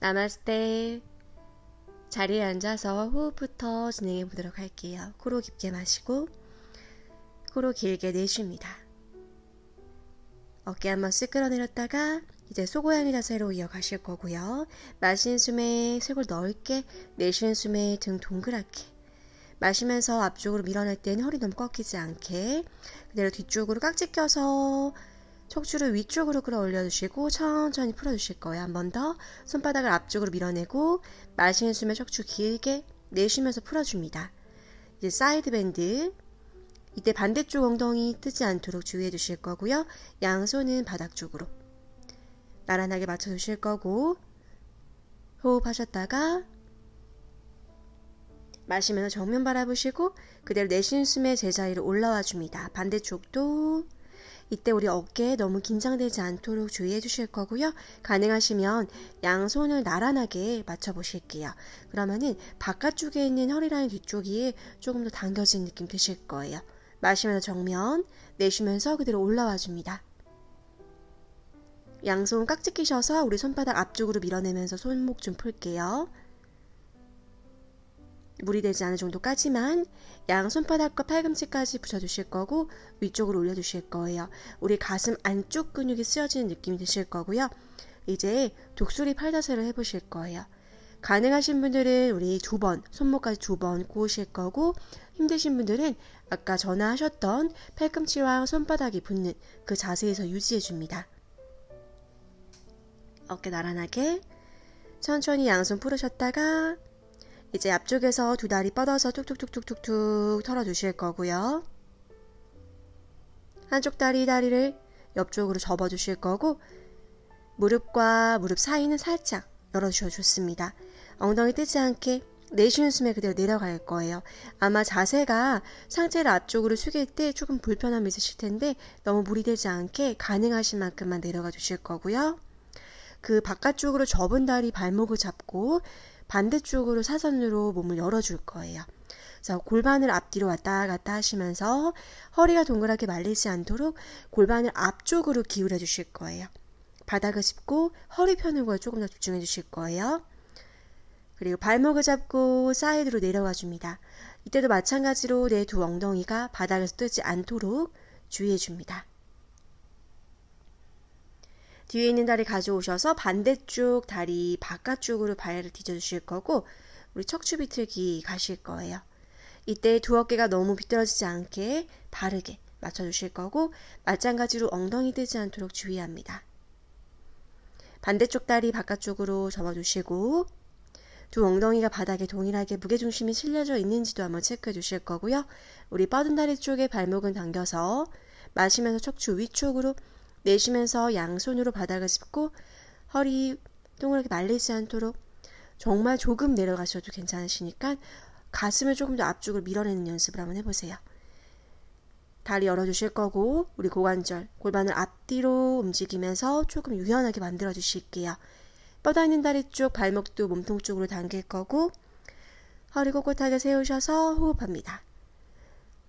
나마스테. 자리에 앉아서 호흡부터 진행해 보도록 할게요. 코로 깊게 마시고, 코로 길게 내쉽니다. 어깨 한번 쓱 끌어내렸다가, 이제 소고양이 자세로 이어가실 거고요. 마신 숨에 쇄골 넓게, 내쉬는 숨에 등 동그랗게. 마시면서 앞쪽으로 밀어낼 때는 허리 너무 꺾이지 않게, 그대로 뒤쪽으로 깍지 껴서 척추를 위쪽으로 끌어올려주시고 천천히 풀어주실 거예요. 한 번 더 손바닥을 앞쪽으로 밀어내고 마시는 숨에 척추 길게 내쉬면서 풀어줍니다. 이제 사이드 밴드 이때 반대쪽 엉덩이 뜨지 않도록 주의해 주실 거고요. 양손은 바닥 쪽으로 나란하게 맞춰 주실 거고 호흡하셨다가 마시면서 정면 바라보시고 그대로 내쉬는 숨에 제자리로 올라와 줍니다. 반대쪽도 이때 우리 어깨에 너무 긴장되지 않도록 주의해 주실 거고요. 가능하시면 양손을 나란하게 맞춰 보실게요. 그러면은 바깥쪽에 있는 허리라인 뒤쪽이 조금 더 당겨진 느낌 드실 거예요. 마시면서 정면 내쉬면서 그대로 올라와 줍니다. 양손 깍지 끼셔서 우리 손바닥 앞쪽으로 밀어내면서 손목 좀 풀게요. 무리되지 않을 정도까지만 양손바닥과 팔꿈치까지 붙여주실 거고 위쪽으로 올려주실 거예요. 우리 가슴 안쪽 근육이 쓰여지는 느낌이 드실 거고요. 이제 독수리 팔자세를 해보실 거예요. 가능하신 분들은 우리 두 번, 손목까지 두 번 구우실 거고, 힘드신 분들은 아까 전화하셨던 팔꿈치와 손바닥이 붙는 그 자세에서 유지해 줍니다. 어깨 나란하게, 천천히 양손 풀으셨다가, 이제 앞쪽에서 두 다리 뻗어서 툭툭툭툭툭툭 털어주실 거고요. 한쪽 다리 다리를 옆쪽으로 접어주실 거고 무릎과 무릎 사이는 살짝 열어주셔도 좋습니다. 엉덩이 뜨지 않게 내쉬는 숨에 그대로 내려갈 거예요. 아마 자세가 상체를 앞쪽으로 숙일 때 조금 불편함이 있으실 텐데 너무 무리되지 않게 가능하신 만큼만 내려가 주실 거고요. 그 바깥쪽으로 접은 다리 발목을 잡고 반대쪽으로 사선으로 몸을 열어줄 거예요. 그래서 골반을 앞뒤로 왔다 갔다 하시면서 허리가 동그랗게 말리지 않도록 골반을 앞쪽으로 기울여 주실 거예요. 바닥을 짚고 허리 펴는 거에 조금 더 집중해 주실 거예요. 그리고 발목을 잡고 사이드로 내려와 줍니다. 이때도 마찬가지로 내 두 엉덩이가 바닥에서 뜨지 않도록 주의해 줍니다. 뒤에 있는 다리 가져오셔서 반대쪽 다리 바깥쪽으로 발을 뒤져주실 거고 우리 척추 비틀기 가실 거예요. 이때 두 어깨가 너무 비뚤어지지 않게 바르게 맞춰주실 거고 마찬가지로 엉덩이 뜨지 않도록 주의합니다. 반대쪽 다리 바깥쪽으로 접어주시고 두 엉덩이가 바닥에 동일하게 무게중심이 실려져 있는지도 한번 체크해 주실 거고요. 우리 뻗은 다리 쪽에 발목은 당겨서 마시면서 척추 위쪽으로 내쉬면서 양손으로 바닥을 짚고 허리 동그랗게 말리지 않도록 정말 조금 내려가셔도 괜찮으시니까 가슴을 조금 더 앞쪽을 밀어내는 연습을 한번 해보세요. 다리 열어주실 거고 우리 고관절 골반을 앞뒤로 움직이면서 조금 유연하게 만들어 주실게요. 뻗어있는 다리 쪽 발목도 몸통 쪽으로 당길 거고 허리 꼿꼿하게 세우셔서 호흡합니다.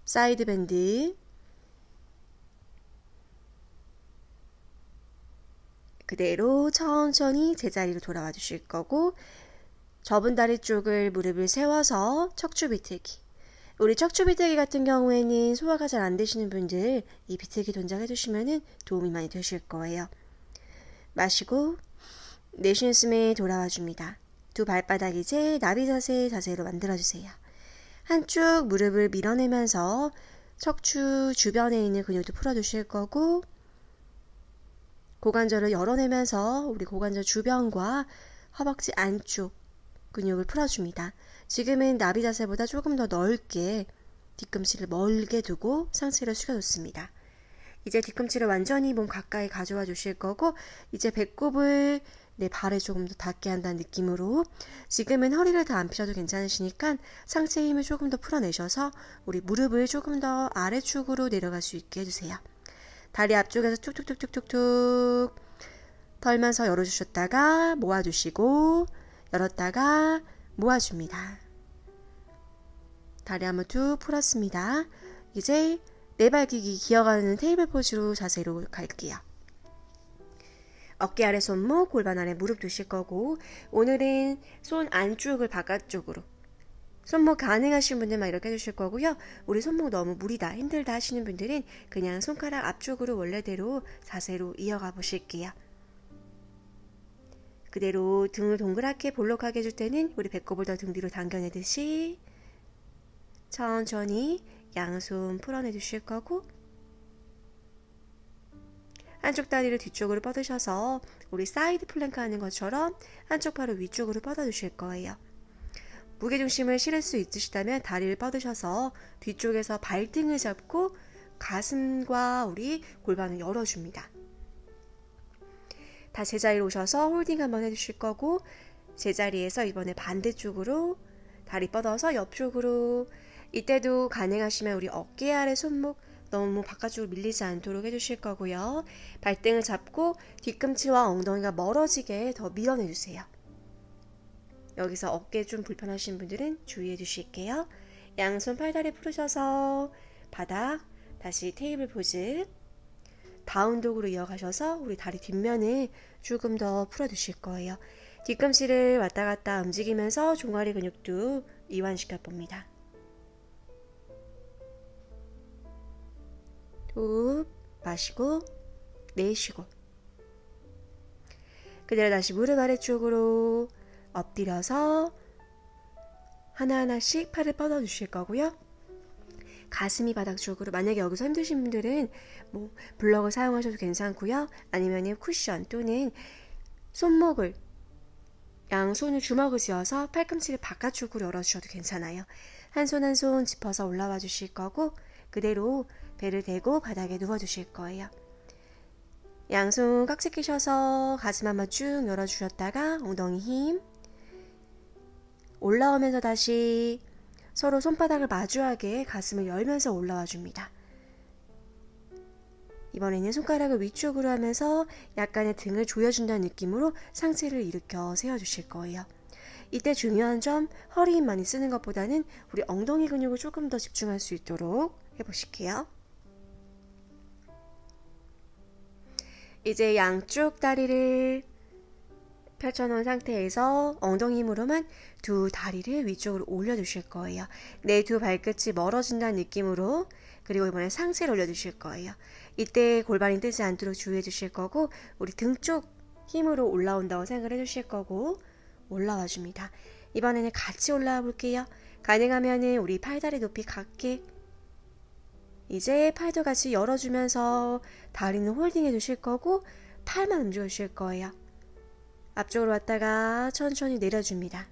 사이드 밴드 그대로 천천히 제자리로 돌아와 주실 거고 접은 다리 쪽을 무릎을 세워서 척추 비틀기 우리 척추 비틀기 같은 경우에는 소화가 잘 안 되시는 분들 이 비틀기 동작 해주시면 도움이 많이 되실 거예요. 마시고 내쉬는 숨에 돌아와 줍니다. 두 발바닥 이제 나비 자세 자세로 만들어주세요. 한쪽 무릎을 밀어내면서 척추 주변에 있는 근육도 풀어주실 거고 고관절을 열어내면서 우리 고관절 주변과 허벅지 안쪽 근육을 풀어줍니다. 지금은 나비 자세보다 조금 더 넓게 뒤꿈치를 멀게 두고 상체를 숙여줬습니다. 이제 뒤꿈치를 완전히 몸 가까이 가져와 주실 거고 이제 배꼽을 내 발에 조금 더 닿게 한다는 느낌으로 지금은 허리를 다안 펴셔도 괜찮으시니까 상체 힘을 조금 더 풀어내셔서 우리 무릎을 조금 더 아래쪽으로 내려갈 수 있게 해주세요. 다리 앞쪽에서 툭툭툭툭툭툭 털면서 열어주셨다가 모아주시고 열었다가 모아줍니다. 다리 한번 툭 풀었습니다. 이제 내발기기 네 기어가는 테이블 포즈로 자세로 갈게요. 어깨 아래 손목, 골반 아래 무릎 두실 거고 오늘은 손 안쪽을 바깥쪽으로 손목 가능하신 분들 만 이렇게 해주실 거고요. 우리 손목 너무 무리다, 힘들다 하시는 분들은 그냥 손가락 앞쪽으로 원래대로 자세로 이어가 보실게요. 그대로 등을 동그랗게 볼록하게 해줄 때는 우리 배꼽을 더 등 뒤로 당겨내듯이 천천히 양손 풀어내 주실 거고 한쪽 다리를 뒤쪽으로 뻗으셔서 우리 사이드 플랭크 하는 것처럼 한쪽 팔을 위쪽으로 뻗어 주실 거예요. 무게중심을 실을 수 있으시다면 다리를 뻗으셔서 뒤쪽에서 발등을 잡고 가슴과 우리 골반을 열어줍니다. 다제자리로 오셔서 홀딩 한번 해주실 거고 제자리에서 이번에 반대쪽으로 다리 뻗어서 옆쪽으로 이때도 가능하시면 우리 어깨 아래 손목 너무 바깥쪽으로 밀리지 않도록 해주실 거고요. 발등을 잡고 뒤꿈치와 엉덩이가 멀어지게 더 밀어내주세요. 여기서 어깨 좀 불편하신 분들은 주의해 주실게요. 양손 팔다리 풀으셔서 바닥, 다시 테이블 포즈, 다운독으로 이어가셔서 우리 다리 뒷면을 조금 더 풀어주실 거예요. 뒤꿈치를 왔다 갔다 움직이면서 종아리 근육도 이완시켜 봅니다. 호흡 마시고 내쉬고 그대로 다시 무릎 아래쪽으로 엎드려서 하나하나씩 팔을 뻗어 주실 거고요. 가슴이 바닥 쪽으로 만약에 여기서 힘드신 분들은 뭐 블럭을 사용하셔도 괜찮고요. 아니면 쿠션 또는 손목을 양손을 주먹을 쥐어서 팔꿈치를 바깥쪽으로 열어주셔도 괜찮아요. 한 손 한 손 짚어서 올라와 주실 거고 그대로 배를 대고 바닥에 누워 주실 거예요. 양손 깍지 끼셔서 가슴 한번 쭉 열어주셨다가 엉덩이 힘 올라오면서 다시 서로 손바닥을 마주하게 가슴을 열면서 올라와 줍니다. 이번에는 손가락을 위쪽으로 하면서 약간의 등을 조여준다는 느낌으로 상체를 일으켜 세워주실 거예요. 이때 중요한 점 허리 만이 쓰는 것보다는 우리 엉덩이 근육을 조금 더 집중할 수 있도록 해보실게요. 이제 양쪽 다리를 펼쳐놓은 상태에서 엉덩이 힘으로만 두 다리를 위쪽으로 올려주실 거예요. 내두 네, 발끝이 멀어진다는 느낌으로 그리고 이번에 상체를 올려주실 거예요. 이때 골반이 뜨지 않도록 주의해 주실 거고 우리 등쪽 힘으로 올라온다고 생각을 해 주실 거고 올라와 줍니다. 이번에는 같이 올라와 볼게요. 가능하면 우리 팔다리 높이 각기 이제 팔도 같이 열어주면서 다리는 홀딩해 주실 거고 팔만 움직여 주실 거예요. 앞쪽으로 왔다가 천천히 내려줍니다.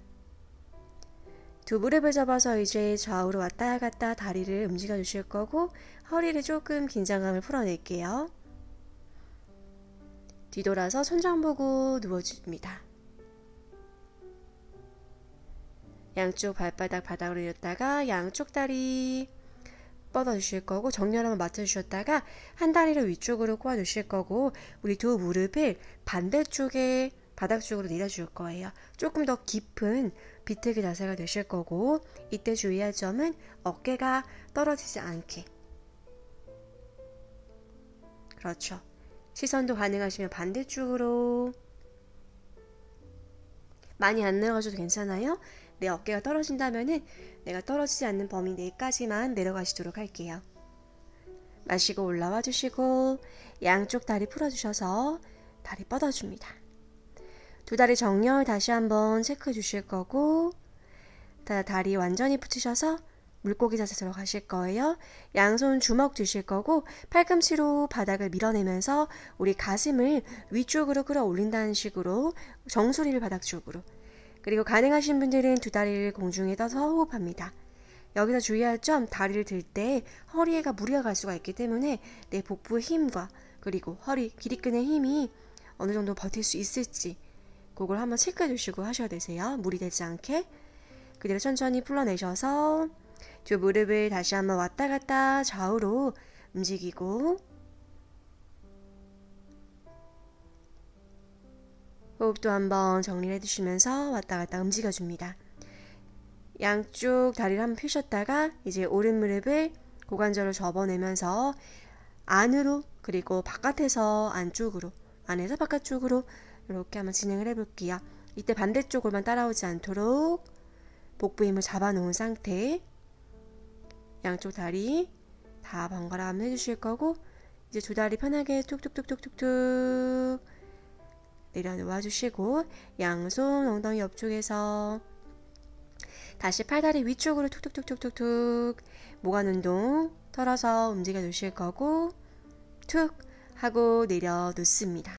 두 무릎을 접어서 이제 좌우로 왔다 갔다 다리를 움직여 주실 거고 허리를 조금 긴장감을 풀어낼게요. 뒤돌아서 천장 보고 누워줍니다. 양쪽 발바닥 바닥으로 이었다가 양쪽 다리 뻗어주실 거고 정렬 한번 맞춰주셨다가 한 다리를 위쪽으로 꼬아주실 거고 우리 두 무릎을 반대쪽에 바닥 쪽으로 내려줄 거예요. 조금 더 깊은 비틀기 자세가 되실 거고 이때 주의할 점은 어깨가 떨어지지 않게 그렇죠. 시선도 가능하시면 반대쪽으로 많이 안 내려가셔도 괜찮아요. 내 어깨가 떨어진다면 내가 떨어지지 않는 범위 내까지만 내려가시도록 할게요. 마시고 올라와 주시고 양쪽 다리 풀어주셔서 다리 뻗어줍니다. 두 다리 정렬 다시 한번 체크해 주실 거고 다 다리 완전히 붙이셔서 물고기 자세 들어가실 거예요. 양손 주먹 드실 거고 팔꿈치로 바닥을 밀어내면서 우리 가슴을 위쪽으로 끌어올린다는 식으로 정수리를 바닥 쪽으로 그리고 가능하신 분들은 두 다리를 공중에 떠서 호흡합니다. 여기서 주의할 점 다리를 들 때 허리에가 무리가 갈 수가 있기 때문에 내 복부의 힘과 그리고 허리 길이끈의 힘이 어느 정도 버틸 수 있을지 그걸 한번 체크해주시고 하셔야 되세요. 무리되지 않게 그대로 천천히 풀어내셔서 두 무릎을 다시 한번 왔다 갔다 좌우로 움직이고 호흡도 한번 정리를 해주시면서 왔다 갔다 움직여줍니다. 양쪽 다리를 한번 펴셨다가 이제 오른 무릎을 고관절을 접어내면서 안으로 그리고 바깥에서 안쪽으로 안에서 바깥쪽으로 이렇게 한번 진행을 해볼게요. 이때 반대쪽으로만 따라오지 않도록 복부 힘을 잡아놓은 상태 양쪽 다리 다 번갈아 한번 해주실 거고 이제 두 다리 편하게 툭툭툭툭툭툭 내려놓아 주시고 양손 엉덩이 옆쪽에서 다시 팔다리 위쪽으로 툭툭툭툭툭툭 모관 운동 털어서 움직여 주실 거고 툭 하고 내려 놓습니다.